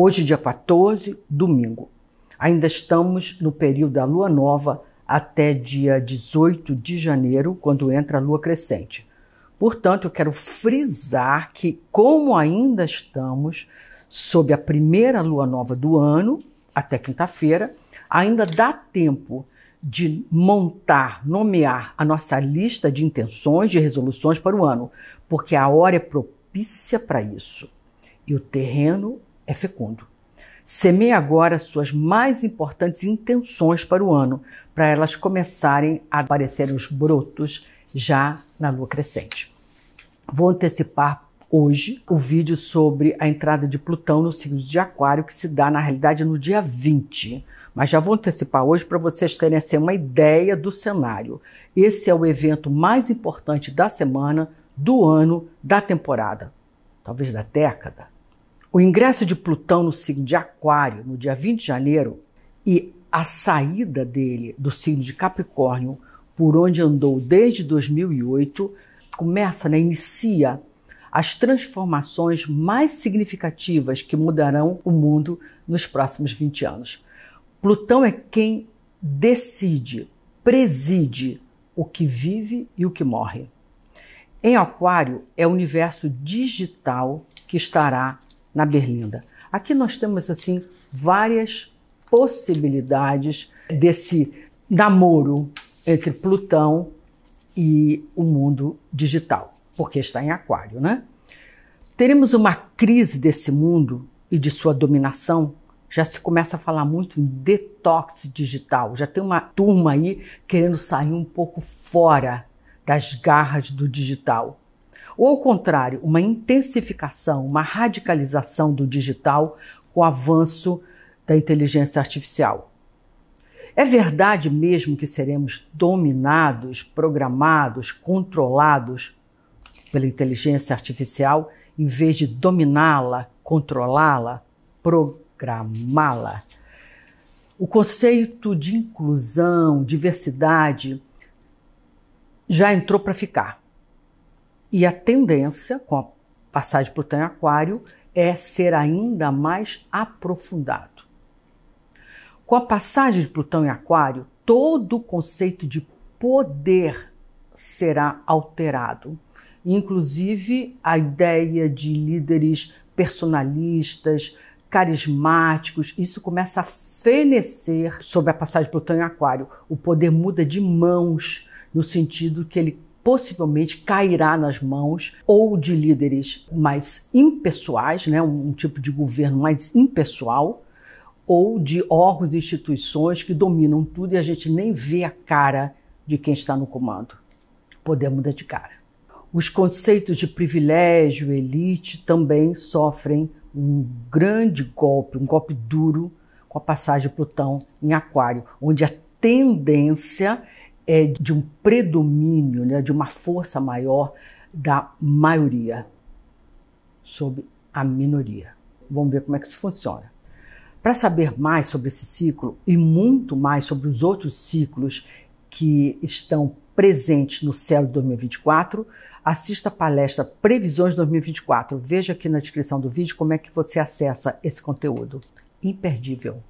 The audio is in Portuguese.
Hoje, dia 14, domingo. Ainda estamos no período da lua nova até dia 18 de janeiro, quando entra a lua crescente. Portanto, eu quero frisar que, como ainda estamos sob a primeira lua nova do ano, até quinta-feira, ainda dá tempo de montar, nomear a nossa lista de intenções, de resoluções para o ano, porque a hora é propícia para isso e o terreno é fecundo. Semeie agora suas mais importantes intenções para o ano, para elas começarem a aparecer os brotos já na lua crescente. Vou antecipar hoje o vídeo sobre a entrada de Plutão no signo de Aquário, que se dá na realidade no dia 20. Mas já vou antecipar hoje para vocês terem assim, uma ideia do cenário. Esse é o evento mais importante da semana, do ano, da temporada, talvez da década. O ingresso de Plutão no signo de Aquário, no dia 20 de janeiro, e a saída dele do signo de Capricórnio, por onde andou desde 2008, começa, né, inicia as transformações mais significativas que mudarão o mundo nos próximos 20 anos. Plutão é quem decide, preside o que vive e o que morre. Em Aquário é o universo digital que estará na berlinda. Aqui nós temos assim várias possibilidades desse namoro entre Plutão e o mundo digital, porque está em Aquário, né? Teremos uma crise desse mundo e de sua dominação. Já se começa a falar muito em detox digital. Já tem uma turma aí querendo sair um pouco fora das garras do digital ou, ao contrário, uma intensificação, uma radicalização do digital com o avanço da inteligência artificial. É verdade mesmo que seremos dominados, programados, controlados pela inteligência artificial em vez de dominá-la, controlá-la, programá-la? O conceito de inclusão, diversidade, já entrou para ficar. E a tendência, com a passagem para o Plutão em Aquário, é ser ainda mais aprofundado. Com a passagem de Plutão em Aquário, todo o conceito de poder será alterado, inclusive a ideia de líderes personalistas, carismáticos, isso começa a fenecer sob a passagem de Plutão em Aquário. O poder muda de mãos, no sentido que ele possivelmente cairá nas mãos ou de líderes mais impessoais, né, um tipo de governo mais impessoal, ou de órgãos e instituições que dominam tudo e a gente nem vê a cara de quem está no comando. Poder muda de cara. Os conceitos de privilégio, elite também sofrem um grande golpe, um golpe duro com a passagem de Plutão em Aquário, onde a tendência é de um predomínio, né, de uma força maior da maioria sobre a minoria. Vamos ver como é que isso funciona. Para saber mais sobre esse ciclo e muito mais sobre os outros ciclos que estão presentes no céu de 2024, assista a palestra Previsões 2024. Veja aqui na descrição do vídeo como é que você acessa esse conteúdo. Imperdível!